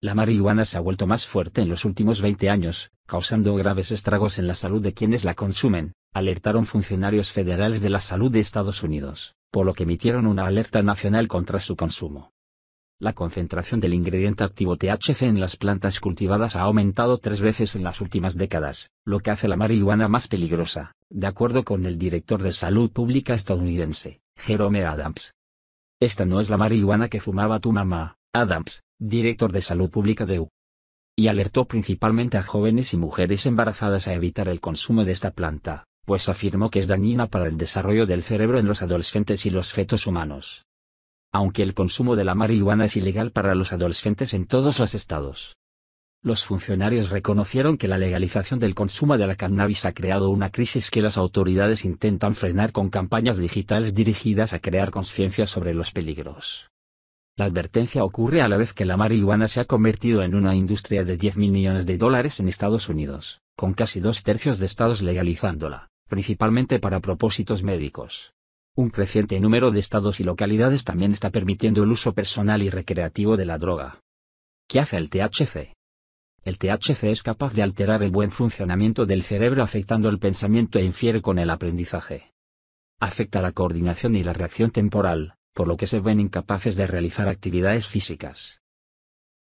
La marihuana se ha vuelto más fuerte en los últimos 20 años, causando graves estragos en la salud de quienes la consumen, alertaron funcionarios federales de la salud de Estados Unidos, por lo que emitieron una alerta nacional contra su consumo. La concentración del ingrediente activo THC en las plantas cultivadas ha aumentado tres veces en las últimas décadas, lo que hace la marihuana más peligrosa, de acuerdo con el director de salud pública estadounidense, Jerome Adams. Esta no es la marihuana que fumaba tu mamá, Adams, director de salud pública de U. Y alertó principalmente a jóvenes y mujeres embarazadas a evitar el consumo de esta planta, pues afirmó que es dañina para el desarrollo del cerebro en los adolescentes y los fetos humanos. Aunque el consumo de la marihuana es ilegal para los adolescentes en todos los estados. Los funcionarios reconocieron que la legalización del consumo de la cannabis ha creado una crisis que las autoridades intentan frenar con campañas digitales dirigidas a crear conciencia sobre los peligros. La advertencia ocurre a la vez que la marihuana se ha convertido en una industria de 10 mil millones de dólares en Estados Unidos, con casi dos tercios de estados legalizándola, principalmente para propósitos médicos. Un creciente número de estados y localidades también está permitiendo el uso personal y recreativo de la droga. ¿Qué hace el THC? El THC es capaz de alterar el buen funcionamiento del cerebro afectando el pensamiento e infiere con el aprendizaje. Afecta la coordinación y la reacción temporal, por lo que se ven incapaces de realizar actividades físicas.